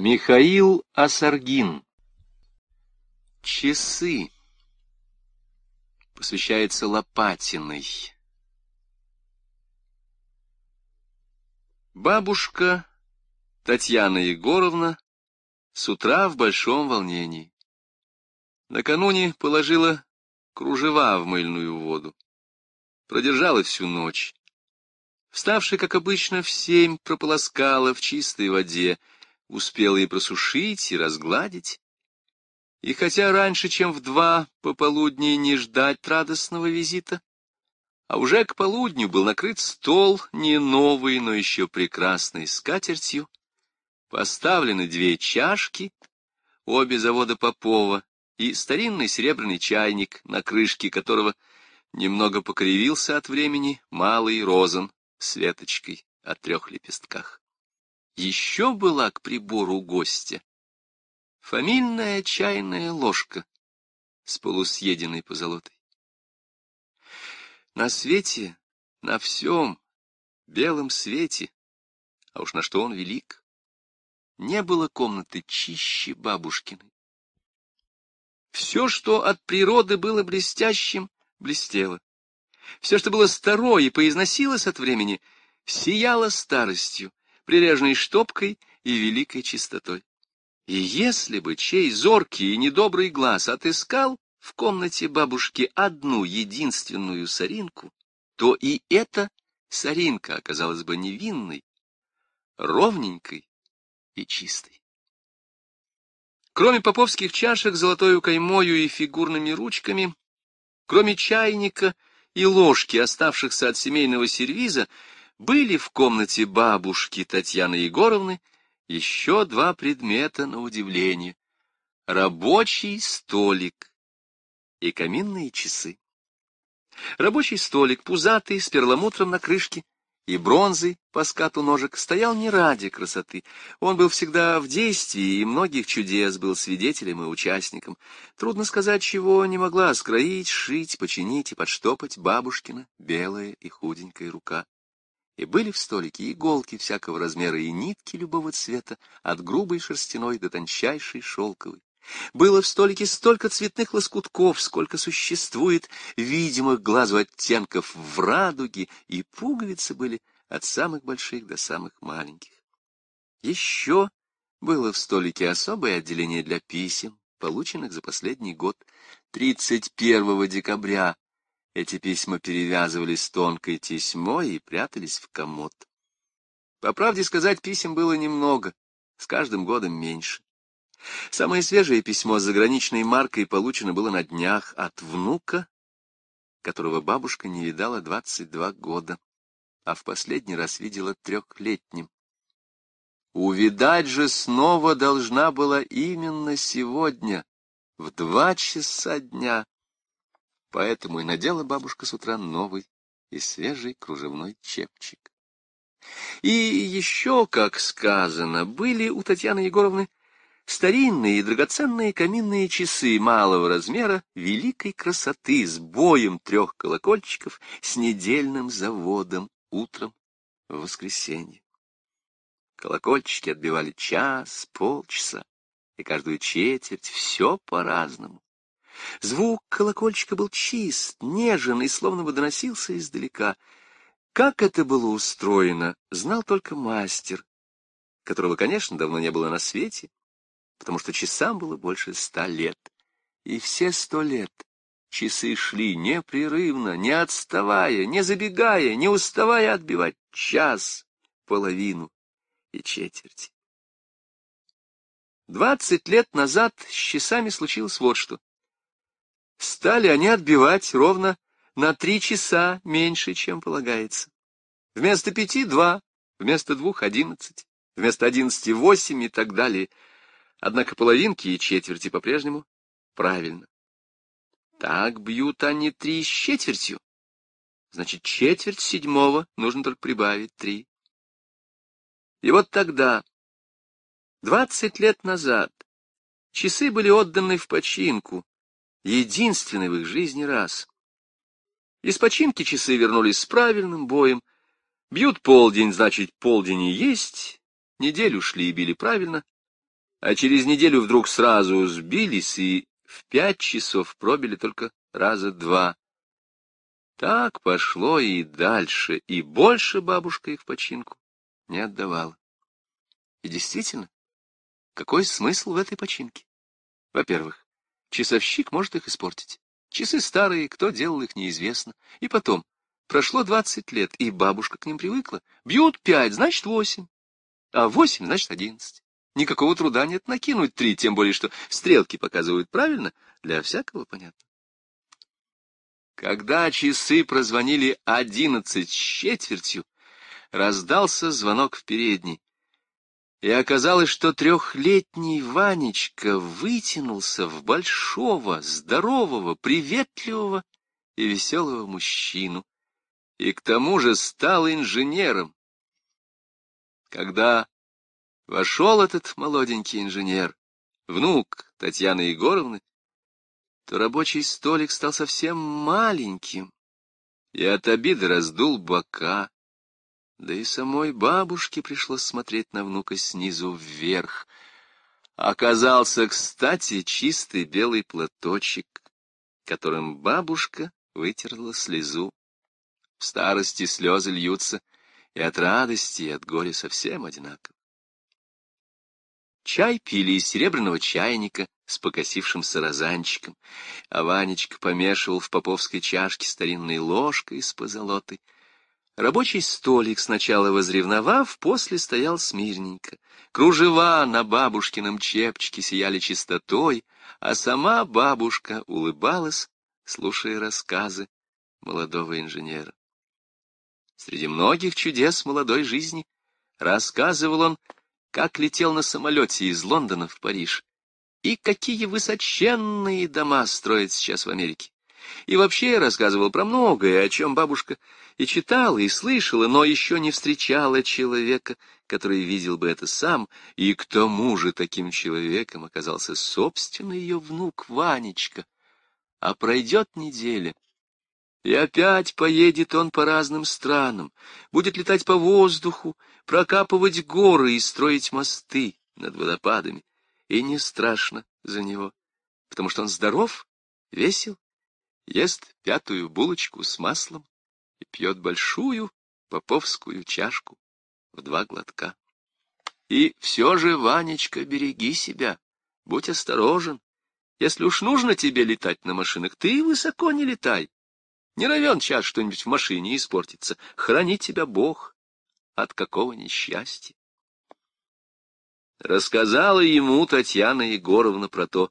Михаил Асаргин. Часы. Посвящается Лопатиной. Бабушка Татьяна Егоровна с утра в большом волнении. Накануне положила кружева в мыльную воду. Продержала всю ночь. Вставши, как обычно, в семь прополоскала в чистой воде — успела и просушить, и разгладить. И хотя раньше, чем в два пополудни, не ждать радостного визита, а уже к полудню был накрыт стол, не новый, но еще прекрасный, с скатертью, поставлены две чашки, обе завода Попова, и старинный серебряный чайник, на крышке которого немного покривился от времени малый розан с веточкой о трех лепестках еще была к прибору гостя. Фамильная чайная ложка с полусъеденной позолотой. На свете, на всем белом свете, а уж на что он велик, не было комнаты чище бабушкиной. Все, что от природы было блестящим, блестело. Все, что было старое и поизносилось от времени, сияло старостью, прилежной штопкой и великой чистотой. И если бы чей зоркий и недобрый глаз отыскал в комнате бабушки одну единственную соринку, то и эта соринка оказалась бы невинной, ровненькой и чистой. Кроме поповских чашек золотой каймою и фигурными ручками, кроме чайника и ложки, оставшихся от семейного сервиза, были в комнате бабушки Татьяны Егоровны еще два предмета на удивление. Рабочий столик и каминные часы. Рабочий столик, пузатый, с перламутром на крышке, и бронзой по скату ножек, стоял не ради красоты. Он был всегда в действии и многих чудес был свидетелем и участником. Трудно сказать, чего не могла скроить, шить, починить и подштопать бабушкина белая и худенькая рука. И были в столике иголки всякого размера и нитки любого цвета, от грубой шерстяной до тончайшей шелковой. Было в столике столько цветных лоскутков, сколько существует видимых глазу оттенков в радуге, и пуговицы были от самых больших до самых маленьких. Еще было в столике особое отделение для писем, полученных за последний год. 31 декабря эти письма перевязывались тонкой тесьмой и прятались в комод. По правде сказать, писем было немного, с каждым годом меньше. Самое свежее письмо с заграничной маркой получено было на днях от внука, которого бабушка не видала 22 года, а в последний раз видела трехлетним. Увидать же снова должна была именно сегодня, в два часа дня, Поэтому и надела бабушка с утра новый и свежий кружевной чепчик. И еще, как сказано, были у Татьяны Егоровны старинные и драгоценные каминные часы малого размера, великой красоты, с боем трех колокольчиков, с недельным заводом утром в воскресенье. Колокольчики отбивали час, полчаса, и каждую четверть все по-разному. Звук колокольчика был чист, нежен и словно бы доносился издалека. Как это было устроено, знал только мастер, которого, конечно, давно не было на свете, потому что часам было больше ста лет. И все сто лет часы шли непрерывно, не отставая, не забегая, не уставая отбивать час, половину и четверть. Двадцать лет назад с часами случилось вот что стали они отбивать ровно на три часа меньше, чем полагается. Вместо пяти — два, вместо двух — одиннадцать, вместо одиннадцати — восемь и так далее. Однако половинки и четверти по-прежнему правильно. Так бьют они три с четвертью. Значит, четверть седьмого нужно только прибавить три. И вот тогда, двадцать лет назад, часы были отданы в починку, единственный в их жизни раз. Из починки часы вернулись с правильным боем. Бьют полдень, значит, полдень и есть. Неделю шли и били правильно. А через неделю вдруг сразу сбились и в пять часов пробили только раза два. Так пошло и дальше, и больше бабушка их в починку не отдавала. И действительно, какой смысл в этой починке? Во-первых, Часовщик может их испортить. Часы старые, кто делал их, неизвестно. И потом, прошло двадцать лет, и бабушка к ним привыкла. Бьют пять, значит, восемь. А восемь, значит, одиннадцать. Никакого труда нет накинуть три, тем более, что стрелки показывают правильно, для всякого понятно. Когда часы прозвонили одиннадцать с четвертью, раздался звонок в передней. И оказалось, что трехлетний Ванечка вытянулся в большого, здорового, приветливого и веселого мужчину. И к тому же стал инженером. Когда вошел этот молоденький инженер, внук Татьяны Егоровны, то рабочий столик стал совсем маленьким и от обиды раздул бока. Да и самой бабушке пришлось смотреть на внука снизу вверх. Оказался, кстати, чистый белый платочек, которым бабушка вытерла слезу. В старости слезы льются и от радости, и от горя совсем одинаково. Чай пили из серебряного чайника с покосившимся розанчиком, а Ванечка помешивал в поповской чашке старинной ложкой с позолотой — Рабочий столик, сначала возревновав, после стоял смирненько. Кружева на бабушкином чепчике сияли чистотой, а сама бабушка улыбалась, слушая рассказы молодого инженера. Среди многих чудес молодой жизни рассказывал он, как летел на самолете из Лондона в Париж, и какие высоченные дома строят сейчас в Америке. И вообще рассказывал про многое, о чем бабушка и читала, и слышала, но еще не встречала человека, который видел бы это сам, и к тому же таким человеком оказался собственный ее внук Ванечка. А пройдет неделя, и опять поедет он по разным странам, будет летать по воздуху, прокапывать горы и строить мосты над водопадами. И не страшно за него, потому что он здоров, весел, ест пятую булочку с маслом, и пьет большую поповскую чашку в два глотка. И все же, Ванечка, береги себя, будь осторожен. Если уж нужно тебе летать на машинах, ты высоко не летай. Не равен час что-нибудь в машине испортится. Храни тебя Бог от какого несчастья. Рассказала ему Татьяна Егоровна про то,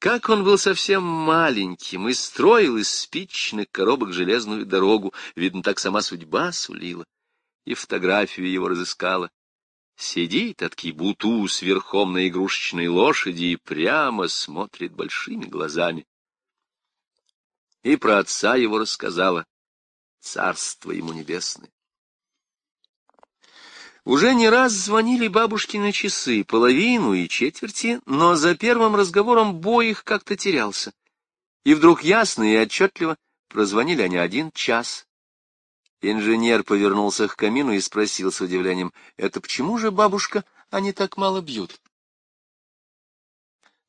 как он был совсем маленьким и строил из спичных коробок железную дорогу, видно, так сама судьба сулила, и фотографию его разыскала. Сидит таки буту с верхом на игрушечной лошади и прямо смотрит большими глазами. И про отца его рассказала, царство ему небесное. Уже не раз звонили бабушкины часы, половину и четверти, но за первым разговором бой их как-то терялся. И вдруг ясно и отчетливо прозвонили они один час. Инженер повернулся к камину и спросил с удивлением, «Это почему же, бабушка, они так мало бьют?»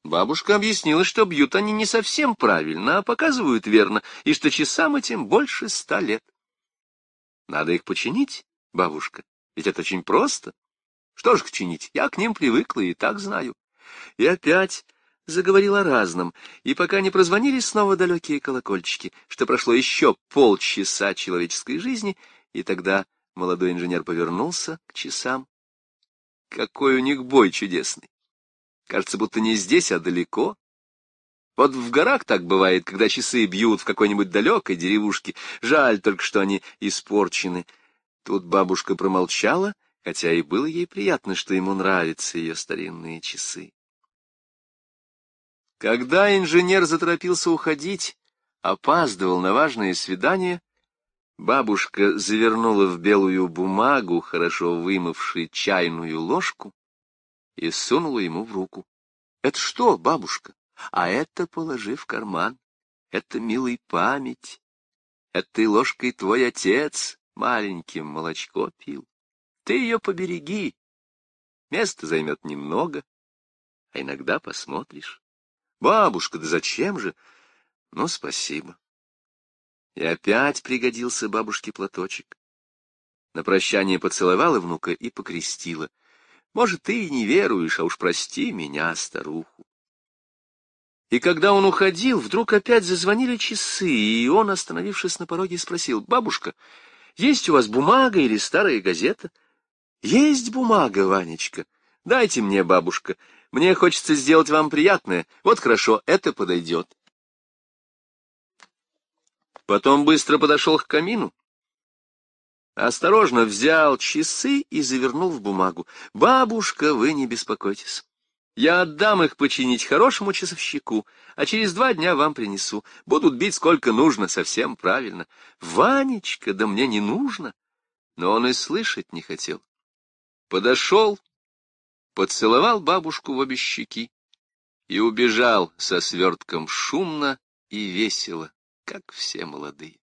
Бабушка объяснила, что бьют они не совсем правильно, а показывают верно, и что часам этим больше ста лет. — Надо их починить, бабушка, ведь это очень просто. Что ж чинить? Я к ним привыкла и так знаю. И опять заговорила о разном, и пока не прозвонили снова далекие колокольчики, что прошло еще полчаса человеческой жизни, и тогда молодой инженер повернулся к часам. Какой у них бой чудесный! Кажется, будто не здесь, а далеко. Вот в горах так бывает, когда часы бьют в какой-нибудь далекой деревушке. Жаль только, что они испорчены Тут бабушка промолчала, хотя и было ей приятно, что ему нравятся ее старинные часы. Когда инженер заторопился уходить, опаздывал на важное свидание, бабушка завернула в белую бумагу, хорошо вымывши чайную ложку, и сунула ему в руку. — Это что, бабушка? А это положи в карман. Это, милый, память. Этой ложкой твой отец маленьким молочко пил. Ты ее побереги. Место займет немного, а иногда посмотришь. Бабушка, да зачем же? Ну, спасибо. И опять пригодился бабушке платочек. На прощание поцеловала внука и покрестила. Может, ты и не веруешь, а уж прости меня, старуху. И когда он уходил, вдруг опять зазвонили часы, и он, остановившись на пороге, спросил, «Бабушка, — есть у вас бумага или старая газета? Есть бумага, Ванечка. Дайте мне, бабушка. Мне хочется сделать вам приятное. Вот хорошо, это подойдет. Потом быстро подошел к камину. Осторожно взял часы и завернул в бумагу. «Бабушка, вы не беспокойтесь. Я отдам их починить хорошему часовщику, а через два дня вам принесу. Будут бить сколько нужно, совсем правильно. Ванечка, да мне не нужно. Но он и слышать не хотел. Подошел, поцеловал бабушку в обе щеки и убежал со свертком шумно и весело, как все молодые.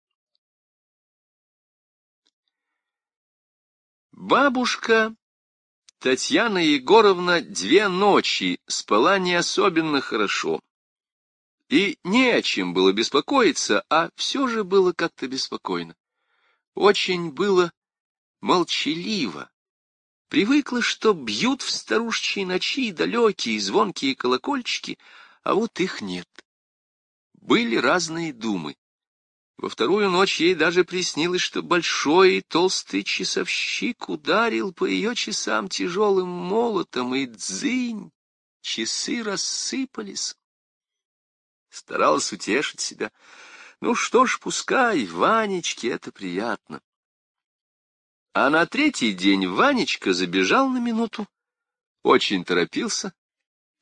Бабушка Татьяна Егоровна две ночи спала не особенно хорошо. И не о чем было беспокоиться, а все же было как-то беспокойно. Очень было молчаливо. Привыкла, что бьют в старушечьи ночи далекие звонкие колокольчики, а вот их нет. Были разные думы. Во вторую ночь ей даже приснилось, что большой и толстый часовщик ударил по ее часам тяжелым молотом, и дзынь, часы рассыпались. Старалась утешить себя. Ну что ж, пускай, Ванечке это приятно. А на третий день Ванечка забежал на минуту, очень торопился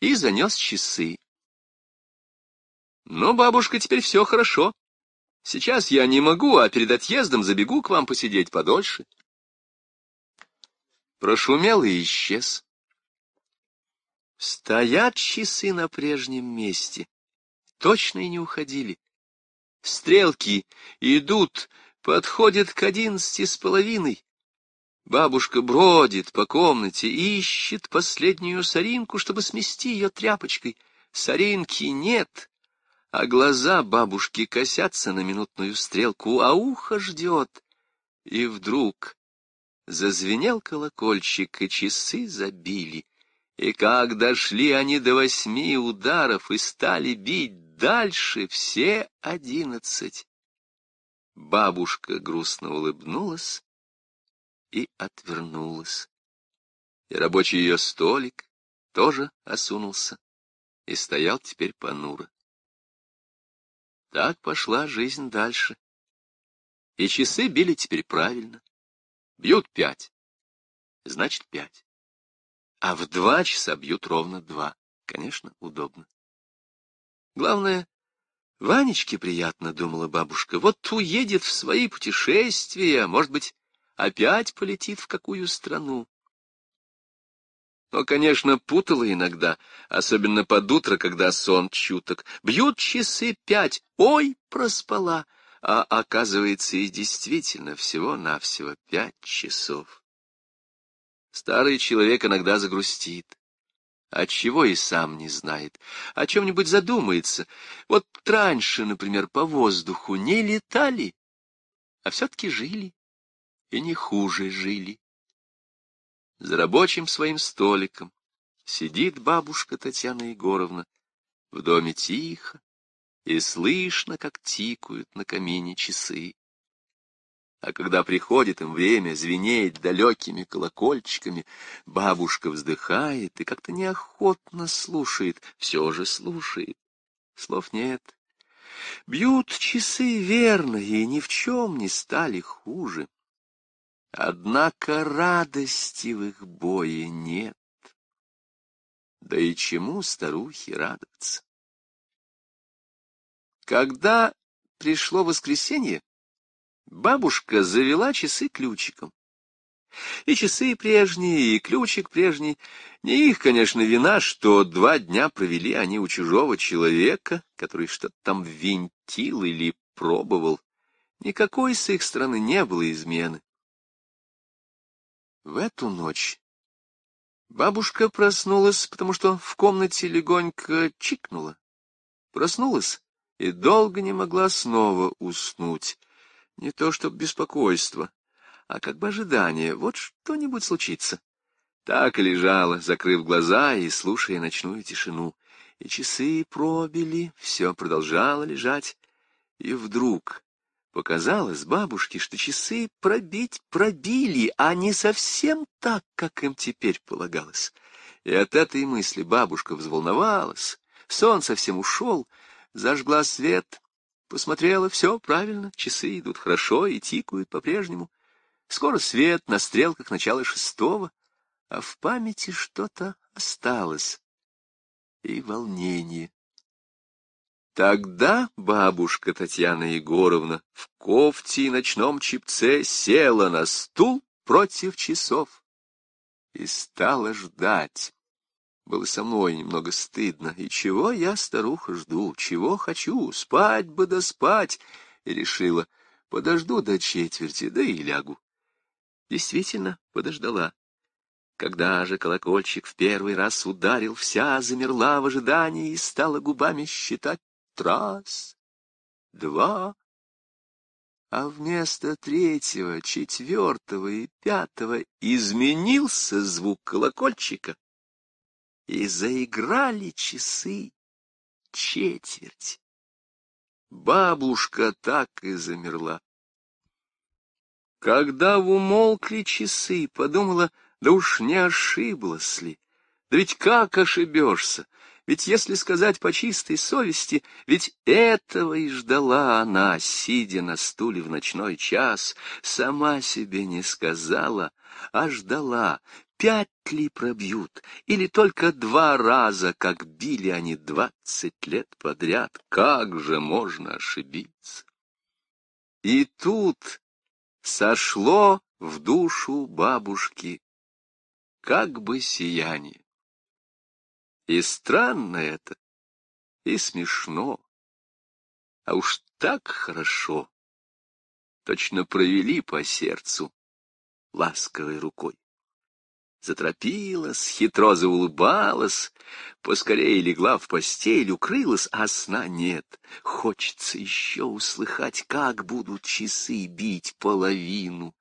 и занес часы. Но бабушка, теперь все хорошо. Сейчас я не могу, а перед отъездом забегу к вам посидеть подольше. Прошумел и исчез. Стоят часы на прежнем месте. Точно и не уходили. Стрелки идут, подходят к одиннадцати с половиной. Бабушка бродит по комнате, ищет последнюю соринку, чтобы смести ее тряпочкой. Соринки нет а глаза бабушки косятся на минутную стрелку, а ухо ждет. И вдруг зазвенел колокольчик, и часы забили. И как дошли они до восьми ударов и стали бить дальше все одиннадцать. Бабушка грустно улыбнулась и отвернулась. И рабочий ее столик тоже осунулся и стоял теперь понуро. Так пошла жизнь дальше. И часы били теперь правильно. Бьют пять. Значит, пять. А в два часа бьют ровно два. Конечно, удобно. Главное, Ванечке приятно, думала бабушка. Вот уедет в свои путешествия, может быть, опять полетит в какую страну но, конечно, путала иногда, особенно под утро, когда сон чуток. Бьют часы пять, ой, проспала, а оказывается и действительно всего-навсего пять часов. Старый человек иногда загрустит. От а чего и сам не знает, о чем-нибудь задумается. Вот раньше, например, по воздуху не летали, а все-таки жили, и не хуже жили. За рабочим своим столиком сидит бабушка Татьяна Егоровна. В доме тихо, и слышно, как тикают на камине часы. А когда приходит им время, звенеет далекими колокольчиками, бабушка вздыхает и как-то неохотно слушает, все же слушает. Слов нет. Бьют часы верно, и ни в чем не стали хуже. Однако радости в их бое нет. Да и чему старухи радоваться? Когда пришло воскресенье, бабушка завела часы ключиком. И часы прежние, и ключик прежний. Не их, конечно, вина, что два дня провели они у чужого человека, который что-то там винтил или пробовал. Никакой с их стороны не было измены. В эту ночь бабушка проснулась, потому что в комнате легонько чикнула. Проснулась и долго не могла снова уснуть. Не то чтобы беспокойство, а как бы ожидание, вот что-нибудь случится. Так и лежала, закрыв глаза и слушая ночную тишину. И часы пробили, все продолжало лежать. И вдруг Показалось бабушке, что часы пробить пробили, а не совсем так, как им теперь полагалось. И от этой мысли бабушка взволновалась, сон совсем ушел, зажгла свет, посмотрела, все правильно, часы идут хорошо и тикают по-прежнему. Скоро свет на стрелках начала шестого, а в памяти что-то осталось. И волнение. Тогда бабушка Татьяна Егоровна в кофте и ночном чипце села на стул против часов и стала ждать. Было со мной немного стыдно. И чего я, старуха, жду? Чего хочу? Спать бы да спать! И решила, подожду до четверти, да и лягу. Действительно, подождала. Когда же колокольчик в первый раз ударил, вся замерла в ожидании и стала губами считать раз, два, а вместо третьего, четвертого и пятого изменился звук колокольчика, и заиграли часы четверть. Бабушка так и замерла. Когда умолкли часы, подумала, да уж не ошиблась ли, да ведь как ошибешься, ведь если сказать по чистой совести, ведь этого и ждала она, сидя на стуле в ночной час, сама себе не сказала, а ждала, пять ли пробьют, или только два раза, как били они двадцать лет подряд, как же можно ошибиться? И тут сошло в душу бабушки как бы сияние. И странно это, и смешно, а уж так хорошо. Точно провели по сердцу ласковой рукой. Заторопилась, хитро заулыбалась, поскорее легла в постель, укрылась, а сна нет. Хочется еще услыхать, как будут часы бить половину.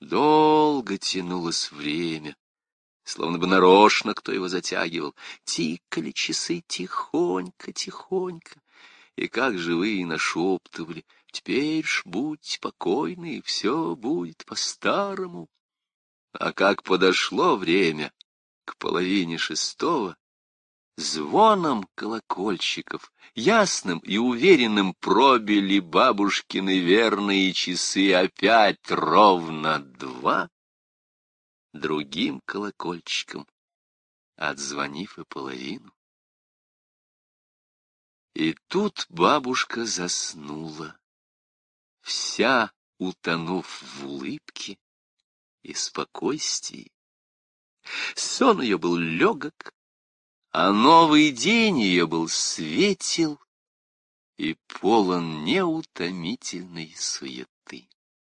Долго тянулось время словно бы нарочно кто его затягивал. Тикали часы тихонько, тихонько, и как живые нашептывали, «Теперь ж будь покойный, все будет по-старому». А как подошло время к половине шестого, звоном колокольчиков, ясным и уверенным пробили бабушкины верные часы опять ровно два другим колокольчиком, отзвонив и половину. И тут бабушка заснула, вся утонув в улыбке и спокойствии. Сон ее был легок, а новый день ее был светел и полон неутомительной суеты.